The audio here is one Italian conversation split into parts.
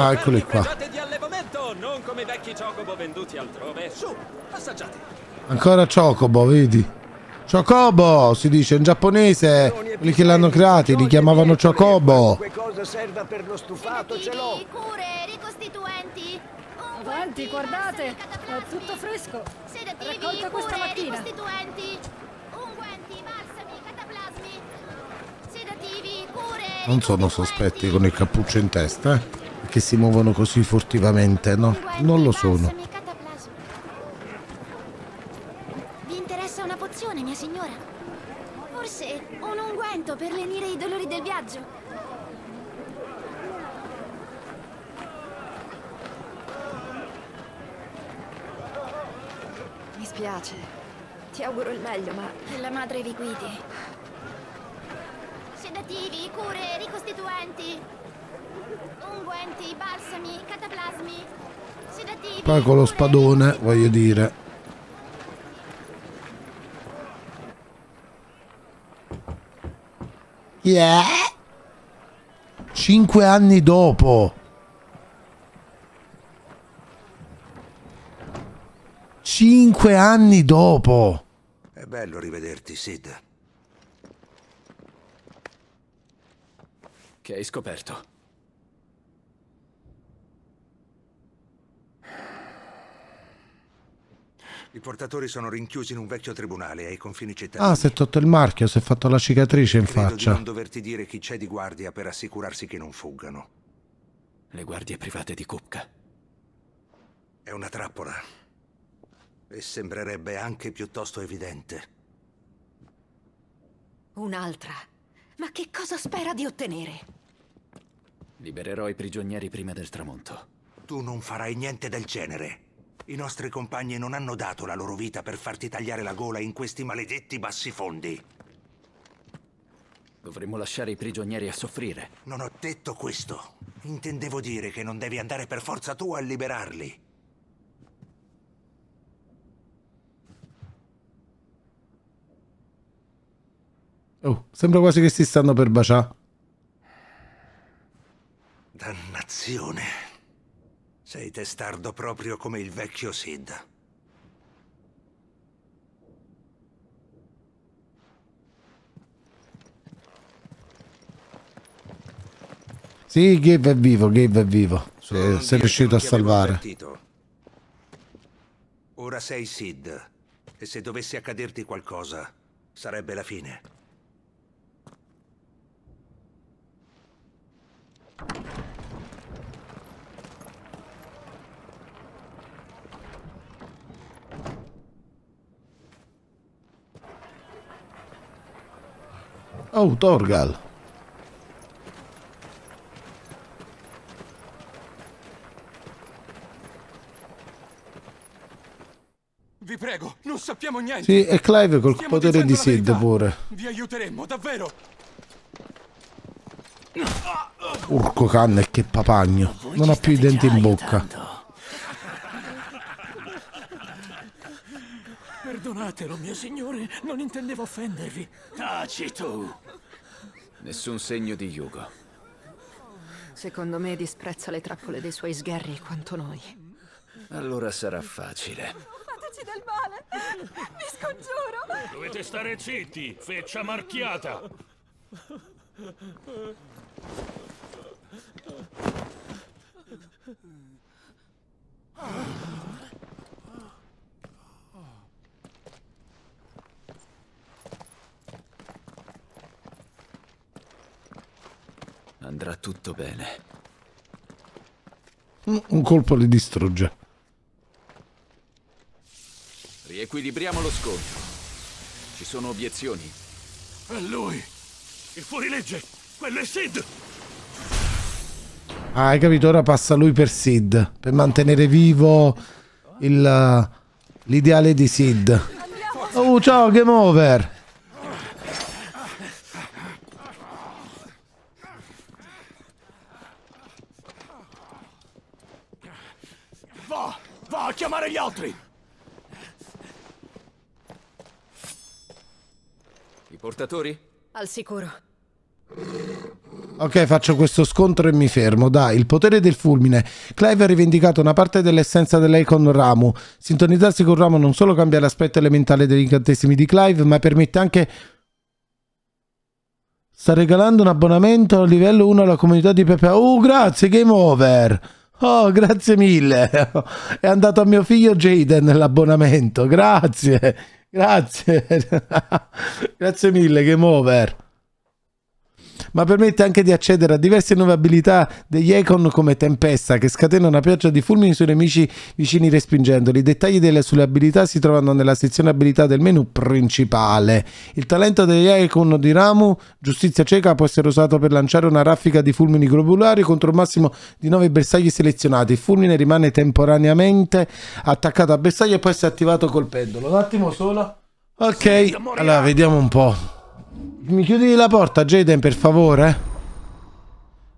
Ah, eccoli qua. Ancora Chocobo, vedi? Chocobo si dice in giapponese, quelli che l'hanno creati li chiamavano Chocobo. Qualcosa serva per lo stufato, ce l'ho. Cure, ricostituenti. Avanti, guardate, è tutto fresco. Sedativi, Raccolta ricostituenti. Unguenti, balsami, cataplasmi. Sedativi, cure. Non sono sospetti con il cappuccio in testa, eh? che si muovono così furtivamente, no? Non lo sono. Vi interessa una pozione, mia signora? Forse un unguento per lenire i dolori del viaggio. Mi spiace. Ti auguro il meglio, ma... La madre vi guidi. Sedativi, cure, ricostituenti unguenti, balsami, cataplasmi, sedativi. Poi con lo spadone, voglio dire. Yeah. Cinque anni dopo. Cinque anni dopo. È bello rivederti, Sid. Che hai scoperto? I portatori sono rinchiusi in un vecchio tribunale ai confini cittadini. Ah, si è tolto il marchio, si è fatto la cicatrice in Credo faccia. Di non doverti dire chi c'è di guardia per assicurarsi che non fuggano. Le guardie private di Kupka. È una trappola. E sembrerebbe anche piuttosto evidente. Un'altra. Ma che cosa spera di ottenere? Libererò i prigionieri prima del tramonto. Tu non farai niente del genere. I nostri compagni non hanno dato la loro vita per farti tagliare la gola in questi maledetti bassifondi. Dovremmo lasciare i prigionieri a soffrire. Non ho detto questo. Intendevo dire che non devi andare per forza tu a liberarli. Oh, sembra quasi che si stanno per baciare. Dannazione. Sei testardo proprio come il vecchio Sid. Sì, Gabe è vivo, Gabe è vivo. Se, eh, sei riuscito a salvare. Ora sei Sid. E se dovesse accaderti qualcosa, sarebbe la fine. Oh, Torgal. Vi prego, non sappiamo niente. Sì, è Clive col Stiamo potere di Sid pure. Vi aiuteremo, davvero. Urco canna e che papagno. Non ha più i denti in bocca. Perdonatelo, mio signore, non intendevo offendervi. Taci ah, tu! Nessun segno di Yugo. Secondo me disprezza le trappole dei suoi sgherri quanto noi. Allora sarà facile. Fateci del male! Vi scongiuro! Dovete stare zitti, feccia marchiata! Ah. Andrà tutto bene. Un colpo li distrugge. Riequilibriamo lo scontro. Ci sono obiezioni? È lui! Il fuorilegge! Quello è Sid! Ah, hai capito? Ora passa lui per Sid. Per mantenere vivo l'ideale di Sid. Oh, ciao, game over! ascoltatori? Al sicuro. Ok, faccio questo scontro e mi fermo. Dai, il potere del fulmine. Clive ha rivendicato una parte dell'essenza con Ramu. Sintonizzarsi con Ramu non solo cambia l'aspetto elementale degli incantesimi di Clive, ma permette anche... Sta regalando un abbonamento a livello 1 alla comunità di Pepe. Oh, grazie, game over. Oh, grazie mille. È andato a mio figlio Jaden l'abbonamento. Grazie. Grazie. Grazie mille, che mover ma permette anche di accedere a diverse nuove abilità degli Econ come Tempesta, che scatena una pioggia di fulmini sui nemici vicini respingendoli. I dettagli delle, sulle abilità si trovano nella sezione abilità del menu principale. Il talento degli Econ di Ramu, Giustizia cieca, può essere usato per lanciare una raffica di fulmini globulari contro un massimo di 9 bersagli selezionati. Il fulmine rimane temporaneamente attaccato a bersagli e può essere attivato col pendolo. Un attimo solo. Ok, allora vediamo un po' mi chiudi la porta, Jaden, per favore?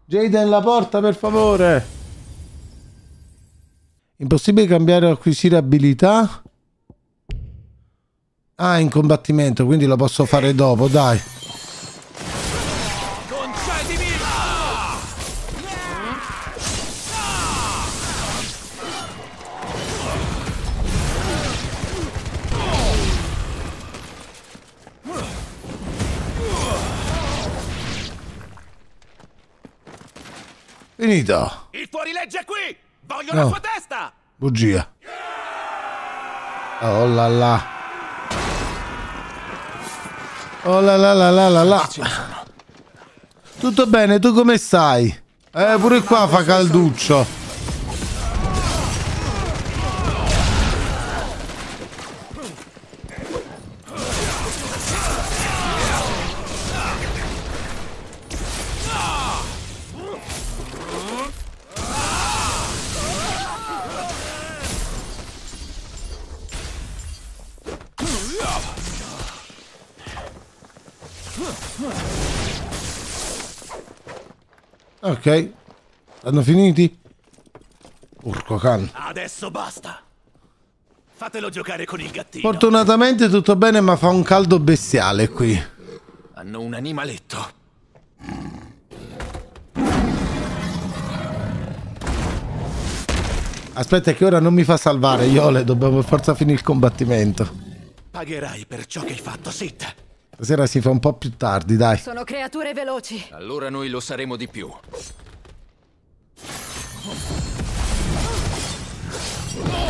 Jaden, la porta, per favore! Impossibile cambiare o acquisire abilità? Ah, in combattimento, quindi lo posso fare dopo, dai. Finito. Il fuorilegge è qui! Voglio no. la sua testa! Bugia. Oh là là. Oh là là là là là. là. Tutto bene, tu come stai? Eh, pure qua fa calduccio. Ok. Hanno finiti? Urco can. Adesso basta. Fatelo giocare con il gattino. Fortunatamente tutto bene, ma fa un caldo bestiale qui. Hanno un animaletto. Aspetta che ora non mi fa salvare, Iole. Dobbiamo forza finire il combattimento. Pagherai per ciò che hai fatto, Sith. Stasera si fa un po' più tardi, dai. Sono creature veloci. Allora noi lo saremo di più. Oh.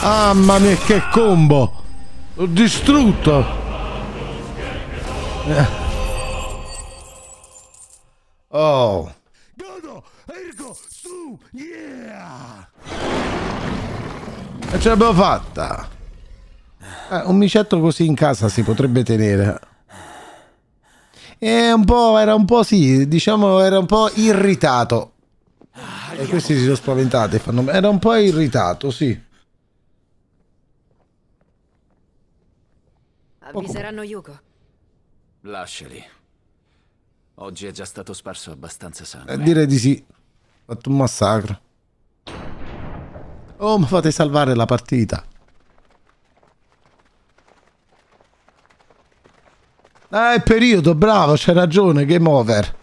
Ah, mamma mia, che combo! L'ho distrutto! Eh. Oh! Godo! Su! E ce l'abbiamo fatta! Eh, un micetto così in casa si potrebbe tenere. E eh, un po', era un po' sì, diciamo, era un po' irritato. E eh, questi si sono spaventati. Fanno... Era un po' irritato, sì. Avviseranno Yugo. Lasciali. Oggi è già stato sparso abbastanza sangue. Eh, direi di sì. Ho fatto un massacro. Oh, ma fate salvare la partita. Ah, è periodo, bravo, c'è ragione, game over.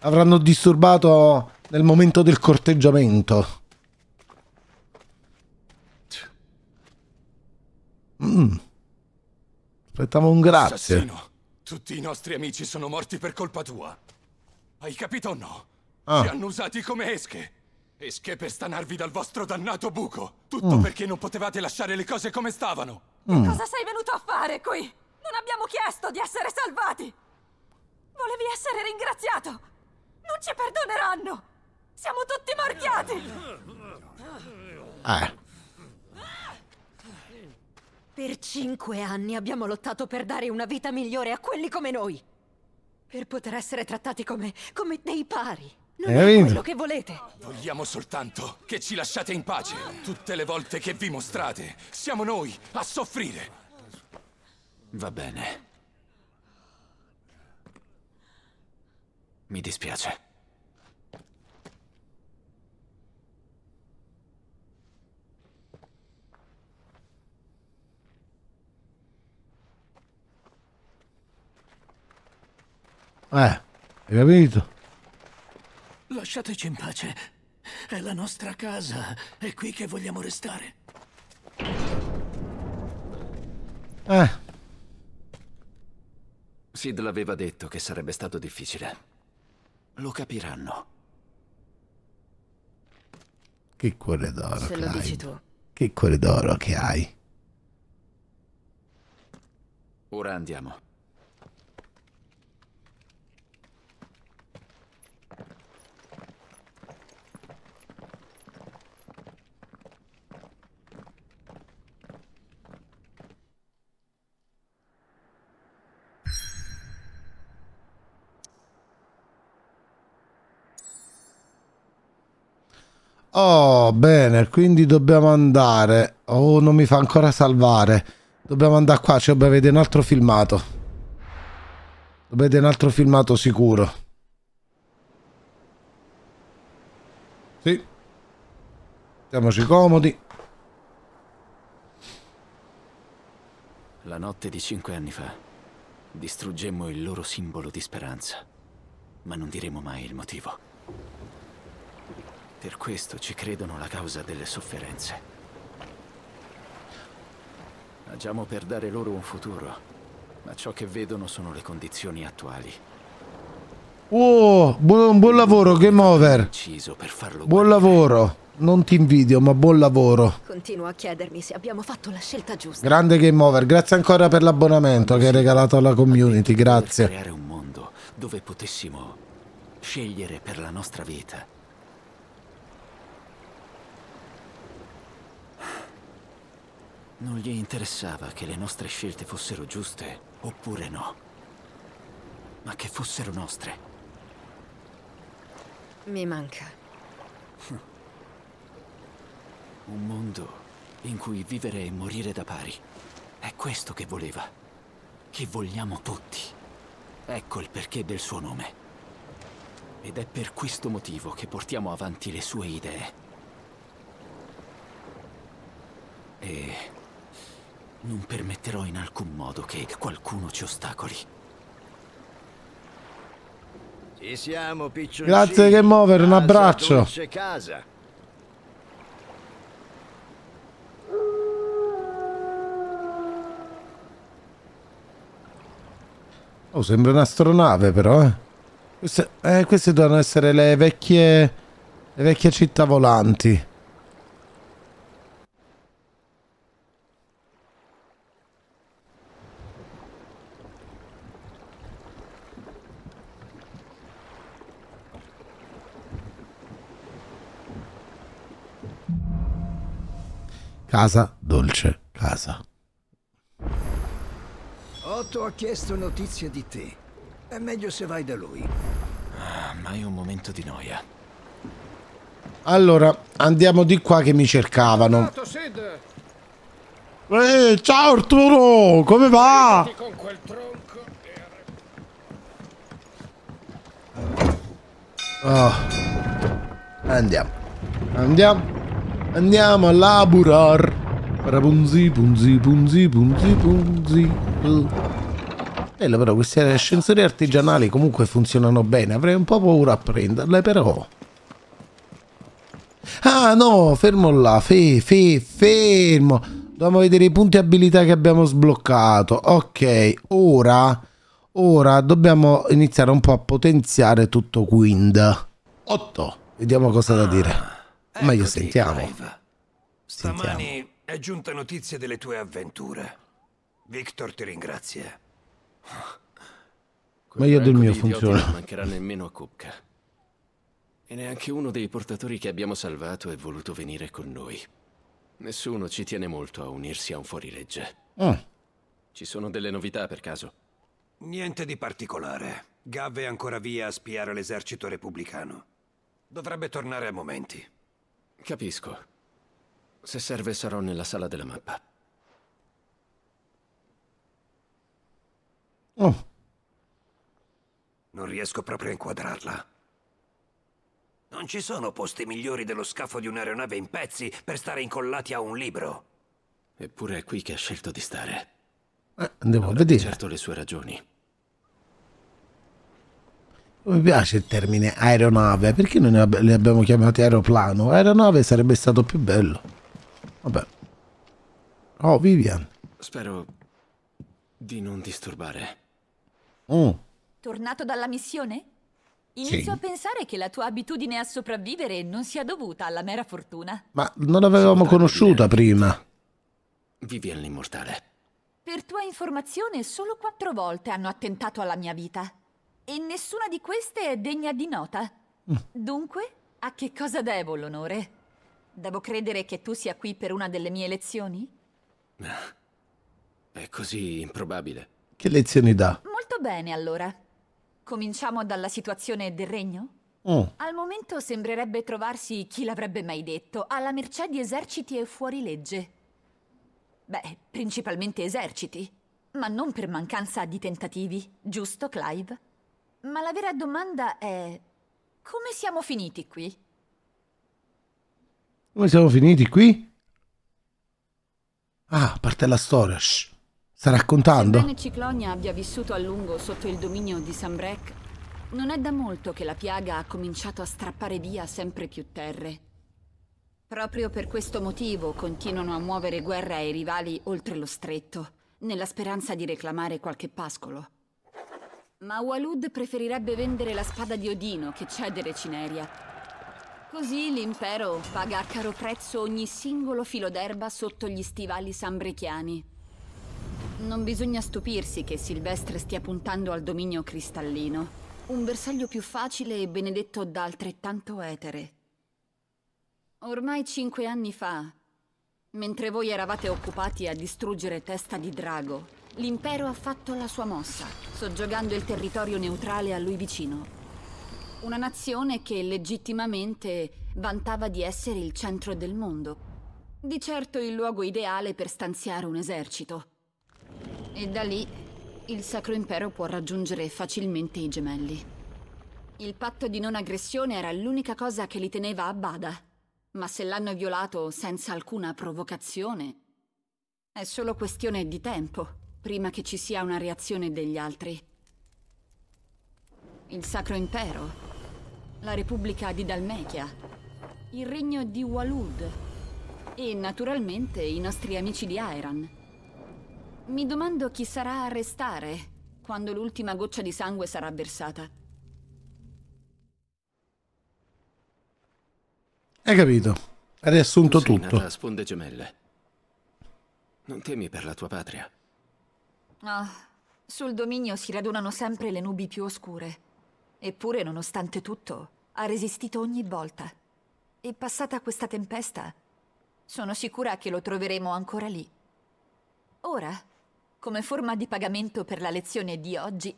Avranno disturbato nel momento del corteggiamento. Mm. Aspettavo un grazie. Assassino. Tutti i nostri amici sono morti per colpa tua. Hai capito o no? Ah. Ci hanno usati come esche. Esche per stanarvi dal vostro dannato buco. Tutto mm. perché non potevate lasciare le cose come stavano. Mm. Cosa sei venuto a fare qui? Non abbiamo chiesto di essere salvati! Volevi essere ringraziato! Non ci perdoneranno! Siamo tutti marchiati! Ah. Per cinque anni abbiamo lottato per dare una vita migliore a quelli come noi! Per poter essere trattati come... come dei pari! Non eh, è quello che volete. Vogliamo soltanto che ci lasciate in pace. Tutte le volte che vi mostrate, siamo noi a soffrire. Va bene. Mi dispiace. Eh, hai capito? Lasciateci in pace. È la nostra casa. È qui che vogliamo restare. Eh. Sid l'aveva detto che sarebbe stato difficile. Lo capiranno. Che cuore d'oro Se che lo hai. dici tu. Che cuore d'oro che hai. Ora andiamo. Oh, bene, quindi dobbiamo andare. Oh, non mi fa ancora salvare. Dobbiamo andare qua, cioè dobbiamo vedere un altro filmato. Dobbiamo vedere un altro filmato sicuro. Sì. Mettiamoci comodi. La notte di cinque anni fa distruggemmo il loro simbolo di speranza, ma non diremo mai il motivo. Per questo ci credono la causa delle sofferenze. Agiamo per dare loro un futuro, ma ciò che vedono sono le condizioni attuali. Oh, buon, buon lavoro, game over. Buon lavoro. Non ti invidio, ma buon lavoro. Continuo a chiedermi se abbiamo fatto la scelta giusta. Grande game over. Grazie ancora per l'abbonamento che hai regalato alla community. Grazie. creare un mondo dove potessimo scegliere per la nostra vita Non gli interessava che le nostre scelte fossero giuste oppure no, ma che fossero nostre. Mi manca. Un mondo in cui vivere e morire da pari. È questo che voleva. Che vogliamo tutti. Ecco il perché del suo nome. Ed è per questo motivo che portiamo avanti le sue idee. E non permetterò in alcun modo che qualcuno ci ostacoli. Ci siamo, piccioncini. Grazie Game Over, un abbraccio. Casa. Oh, sembra un'astronave però, eh. Queste, eh, queste devono essere le vecchie, le vecchie città volanti. Casa dolce casa. Otto ha chiesto notizie di te. È meglio se vai da lui. Ah, mai un momento di noia. Allora, andiamo di qua che mi cercavano. Eh, ciao Arturo, come va? Oh. Andiamo. Andiamo. Andiamo a laburar. Rapunzi, punzi, punzi, punzi, punzi. Bello eh, però, questi ascensori artigianali comunque funzionano bene. Avrei un po' paura a prenderle però. Ah no, fermo là, fe, fe, fermo. Dobbiamo vedere i punti abilità che abbiamo sbloccato. Ok, ora, ora dobbiamo iniziare un po' a potenziare tutto Wind. 8. Vediamo cosa da dire. Ecco Ma io sentiamo. Stamani è giunta notizia delle tue avventure. Victor ti ringrazia. Ma io del ecco mio funziona. Non mancherà nemmeno a Kupka. E neanche uno dei portatori che abbiamo salvato è voluto venire con noi. Nessuno ci tiene molto a unirsi a un fuorilegge. Mm. Ci sono delle novità per caso? Niente di particolare. Gav è ancora via a spiare l'esercito repubblicano. Dovrebbe tornare a momenti. Capisco. Se serve sarò nella sala della mappa. Oh. Non riesco proprio a inquadrarla. Non ci sono posti migliori dello scafo di un'aeronave in pezzi per stare incollati a un libro. Eppure è qui che ha scelto di stare. Eh, andiamo Avrà vedere. certo le sue ragioni. Mi piace il termine aeronave, perché noi li abbiamo chiamati aeroplano? Aeronave sarebbe stato più bello. Vabbè. Oh, Vivian. Spero di non disturbare. Oh. Tornato dalla missione? Inizio sì. a pensare che la tua abitudine a sopravvivere non sia dovuta alla mera fortuna. Ma non l'avevamo conosciuta prima. Vivian l'immortale. Per tua informazione, solo quattro volte hanno attentato alla mia vita. E nessuna di queste è degna di nota. Mm. Dunque, a che cosa devo l'onore? Devo credere che tu sia qui per una delle mie lezioni? Ah, è così improbabile. Che lezioni dà? Molto bene, allora. Cominciamo dalla situazione del regno? Mm. Al momento sembrerebbe trovarsi, chi l'avrebbe mai detto, alla mercé di eserciti e fuorilegge. Beh, principalmente eserciti, ma non per mancanza di tentativi, giusto Clive? Ma la vera domanda è... Come siamo finiti qui? Come siamo finiti qui? Ah, parte la storia. Shh. Sta raccontando. Sebbene Ciclonia abbia vissuto a lungo sotto il dominio di Sambrek, non è da molto che la piaga ha cominciato a strappare via sempre più terre. Proprio per questo motivo continuano a muovere guerra ai rivali oltre lo stretto, nella speranza di reclamare qualche pascolo ma Walud preferirebbe vendere la spada di Odino che cedere Cineria. Così l'impero paga a caro prezzo ogni singolo filo d'erba sotto gli stivali sambrechiani. Non bisogna stupirsi che Silvestre stia puntando al dominio cristallino, un bersaglio più facile e benedetto da altrettanto etere. Ormai cinque anni fa, mentre voi eravate occupati a distruggere Testa di Drago L'impero ha fatto la sua mossa, soggiogando il territorio neutrale a lui vicino. Una nazione che legittimamente vantava di essere il centro del mondo. Di certo il luogo ideale per stanziare un esercito. E da lì il Sacro Impero può raggiungere facilmente i gemelli. Il patto di non aggressione era l'unica cosa che li teneva a bada, ma se l'hanno violato senza alcuna provocazione, è solo questione di tempo prima che ci sia una reazione degli altri. Il Sacro Impero, la Repubblica di Dalmechia, il Regno di Walud e, naturalmente, i nostri amici di Airan. Mi domando chi sarà a restare quando l'ultima goccia di sangue sarà versata. Hai capito? Hai riassunto tutto. Nata a sponde gemelle. Non temi per la tua patria. Ah, sul dominio si radunano sempre le nubi più oscure. Eppure, nonostante tutto, ha resistito ogni volta. E passata questa tempesta, sono sicura che lo troveremo ancora lì. Ora, come forma di pagamento per la lezione di oggi,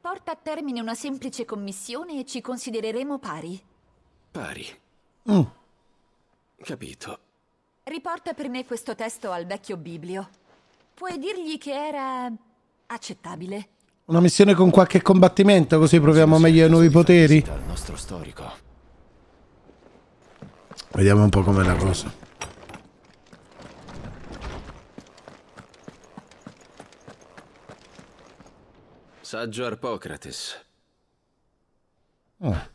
porta a termine una semplice commissione e ci considereremo pari. Pari. Mm. Capito. Riporta per me questo testo al vecchio Biblio. Puoi dirgli che era accettabile. Una missione con qualche combattimento, così proviamo meglio i nuovi poteri. Vediamo un po' com'è la cosa. Saggio Arpocrates. Oh.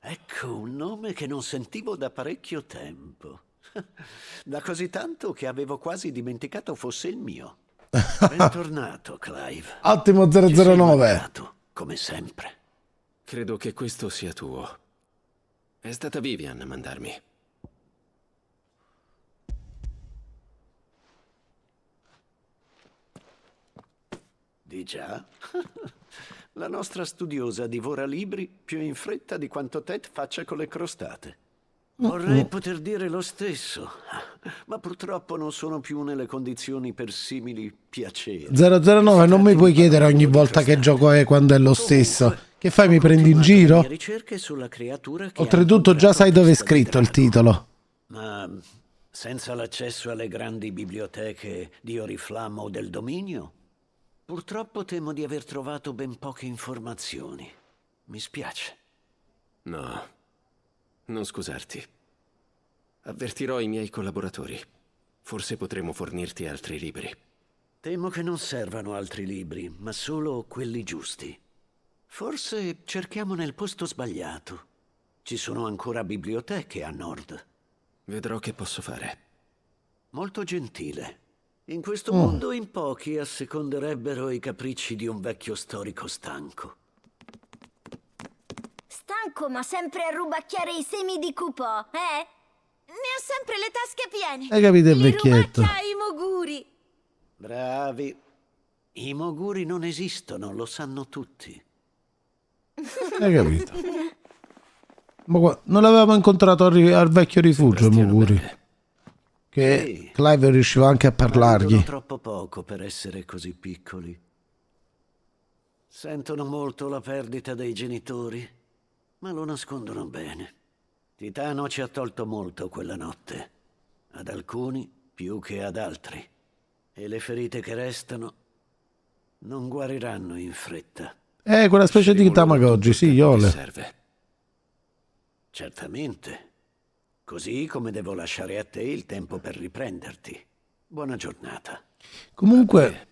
Ecco un nome che non sentivo da parecchio tempo. da così tanto che avevo quasi dimenticato fosse il mio. Bentornato, Clive. Ottimo 009. Mancato, come sempre. Credo che questo sia tuo. È stata Vivian a mandarmi. Di già? La nostra studiosa divora libri più in fretta di quanto Ted faccia con le crostate. Vorrei poter dire lo stesso, ma purtroppo non sono più nelle condizioni per simili piaceri. 009, non mi puoi chiedere ogni volta che gioco è eh, quando è lo stesso. Che fai, mi prendi in giro? Oltretutto già sai dove è scritto il titolo. Ma senza l'accesso alle grandi biblioteche di Oriflammo o del Dominio, purtroppo temo di aver trovato ben poche informazioni. Mi spiace. No, non scusarti. Avvertirò i miei collaboratori. Forse potremo fornirti altri libri. Temo che non servano altri libri, ma solo quelli giusti. Forse cerchiamo nel posto sbagliato. Ci sono ancora biblioteche a nord. Vedrò che posso fare. Molto gentile. In questo oh. mondo in pochi asseconderebbero i capricci di un vecchio storico stanco. Stanco ma sempre a rubacchiare i semi di Cupò, eh? Ne ho sempre le tasche piene. Hai capito il Li vecchietto? i moguri. Bravi. I moguri non esistono, lo sanno tutti. Hai capito? Ma qua, non l'avevamo incontrato al, al, vecchio rifugio, Bastiano Moguri. Bene. Che Ehi, Clive riusciva anche a parlargli. Sono troppo poco per essere così piccoli. Sentono molto la perdita dei genitori ma lo nascondono bene. Titano ci ha tolto molto quella notte, ad alcuni più che ad altri, e le ferite che restano non guariranno in fretta. Eh, quella specie Ci di Tamagotchi, sì, Iole. Serve. Certamente. Così come devo lasciare a te il tempo per riprenderti. Buona giornata. Comunque,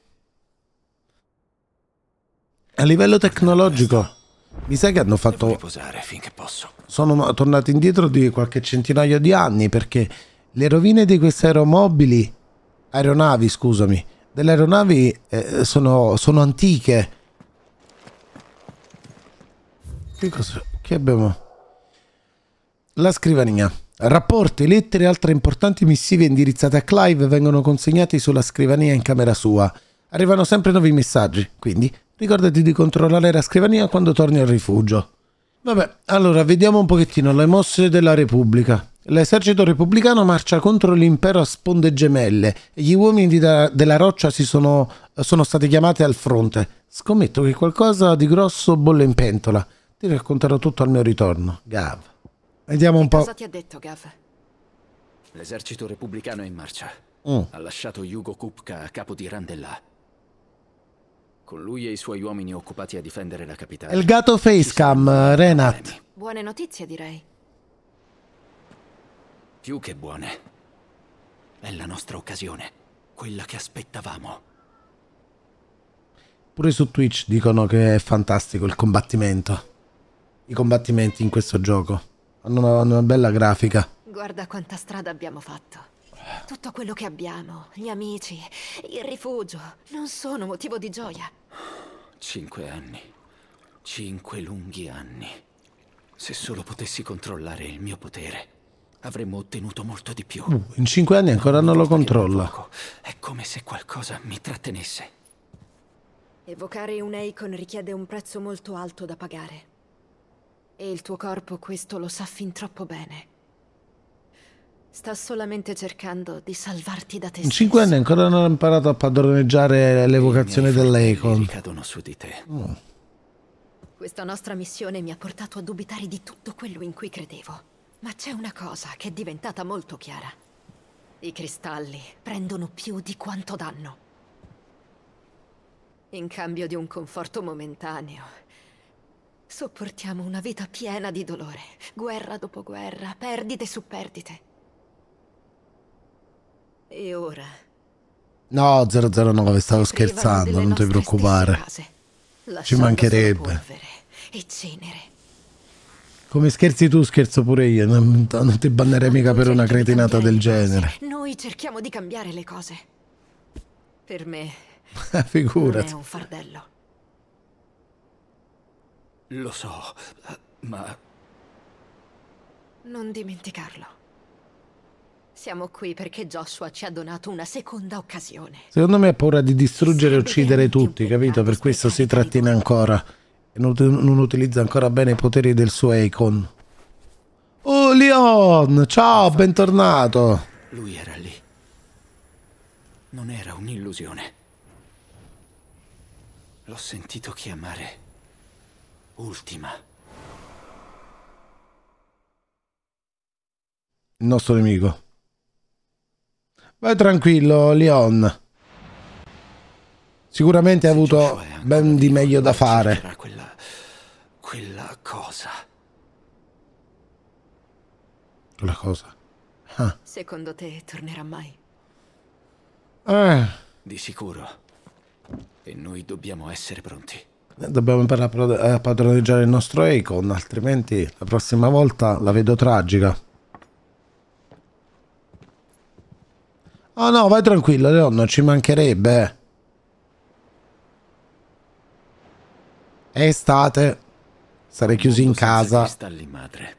a livello tecnologico... Mi sa che hanno fatto... Devo riposare finché posso. Sono tornati indietro di qualche centinaio di anni perché le rovine di queste aeromobili, aeronavi scusami, delle aeronavi eh, sono, sono antiche. Che cosa? Che abbiamo? La scrivania. Rapporti, lettere e altre importanti missive indirizzate a Clive vengono consegnati sulla scrivania in camera sua. Arrivano sempre nuovi messaggi, quindi Ricordati di controllare la scrivania quando torni al rifugio. Vabbè, allora vediamo un pochettino le mosse della Repubblica. L'esercito repubblicano marcia contro l'impero a sponde gemelle e gli uomini da, della roccia si sono, sono stati chiamati al fronte. Scommetto che qualcosa di grosso bolle in pentola. Ti racconterò tutto al mio ritorno, Gav. Vediamo un po'. Cosa ti ha detto, Gav? L'esercito repubblicano è in marcia. Mm. Ha lasciato Yugo Kupka a capo di Randella con lui e i suoi uomini occupati a difendere la capitale. Il gatto facecam, Renat. Buone notizie, direi. Più che buone. È la nostra occasione. Quella che aspettavamo. Pure su Twitch dicono che è fantastico il combattimento. I combattimenti in questo gioco. Hanno una, una bella grafica. Guarda quanta strada abbiamo fatto. Tutto quello che abbiamo, gli amici, il rifugio, non sono motivo di gioia. Cinque anni. Cinque lunghi anni. Se solo potessi controllare il mio potere, avremmo ottenuto molto di più. Uh, in cinque anni ancora non, non lo controlla. è come se qualcosa mi trattenesse. Evocare un Eikon richiede un prezzo molto alto da pagare. E il tuo corpo questo lo sa fin troppo bene. Sta solamente cercando di salvarti da te stesso. In cinque anni ancora non ho imparato a padroneggiare l'evocazione dell'Econ. cadono su di te. Oh. Questa nostra missione mi ha portato a dubitare di tutto quello in cui credevo. Ma c'è una cosa che è diventata molto chiara. I cristalli prendono più di quanto danno. In cambio di un conforto momentaneo, sopportiamo una vita piena di dolore, guerra dopo guerra, perdite su perdite. E ora? No, 009, stavo scherzando, non ti preoccupare. Ci mancherebbe. E cenere. Come scherzi tu, scherzo pure io. Non, non ti bannerei mica per una cretinata del genere. Noi cerchiamo di cambiare le cose. Per me. Eh, figurati. è un fardello. Lo so, ma. Non dimenticarlo. Siamo qui perché Joshua ci ha donato una seconda occasione. Secondo me ha paura di distruggere e uccidere tutti, capito? Per questo si trattiene ancora. E non, non utilizza ancora bene i poteri del suo Akon. Oh, Leon! Ciao, bentornato! Lui era lì. Non era un'illusione. L'ho sentito chiamare. Ultima. Il nostro nemico. Vai tranquillo, Leon. Sicuramente ha avuto ben di meglio da fare. Quella, quella cosa. Quella cosa. Ah. Secondo te tornerà mai? Eh. Di sicuro. E noi dobbiamo essere pronti. Eh, dobbiamo imparare a padroneggiare il nostro Econ, altrimenti la prossima volta la vedo tragica. No, ah, no, vai tranquilla, Leonna, ci mancherebbe. È estate. Sarei chiuso in casa. Cristalli, madre.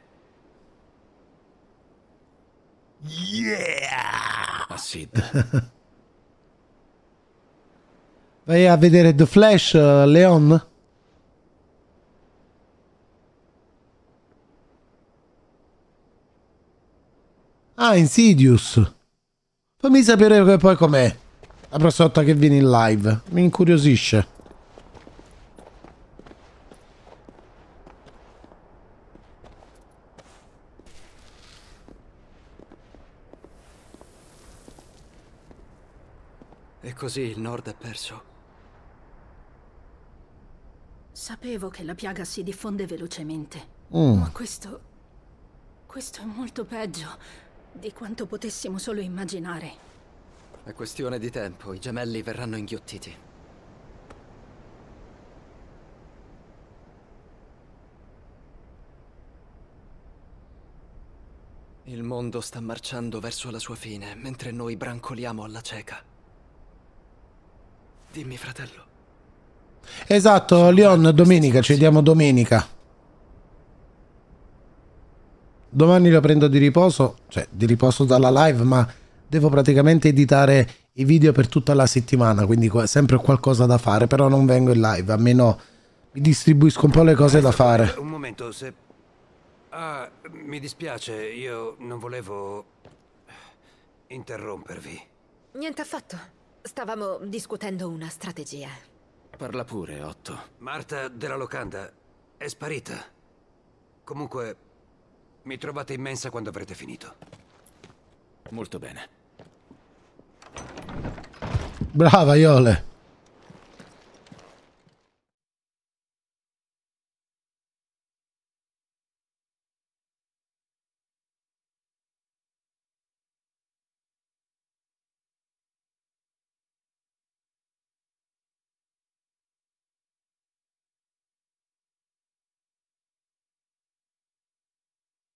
Yeah! Acid. Ah, vai a vedere The Flash, eh, Leon? Ah, Insidious. Fammi sapere poi com'è. La prossima volta che vieni in live. Mi incuriosisce. E così il nord è perso. Sapevo che la piaga si diffonde velocemente. Mm. Ma questo... Questo è molto peggio di quanto potessimo solo immaginare. È questione di tempo, i gemelli verranno inghiottiti. Il mondo sta marciando verso la sua fine, mentre noi brancoliamo alla cieca. Dimmi, fratello. Esatto, Leon, domenica, ci vediamo domenica domani la prendo di riposo, cioè di riposo dalla live, ma devo praticamente editare i video per tutta la settimana, quindi sempre qualcosa da fare, però non vengo in live, almeno mi distribuisco un po' le cose da fare. Un momento, se... Ah, mi dispiace, io non volevo interrompervi. Niente affatto. Stavamo discutendo una strategia. Parla pure, Otto. Marta della locanda è sparita. Comunque, mi trovate immensa quando avrete finito. Molto bene. Brava Iole.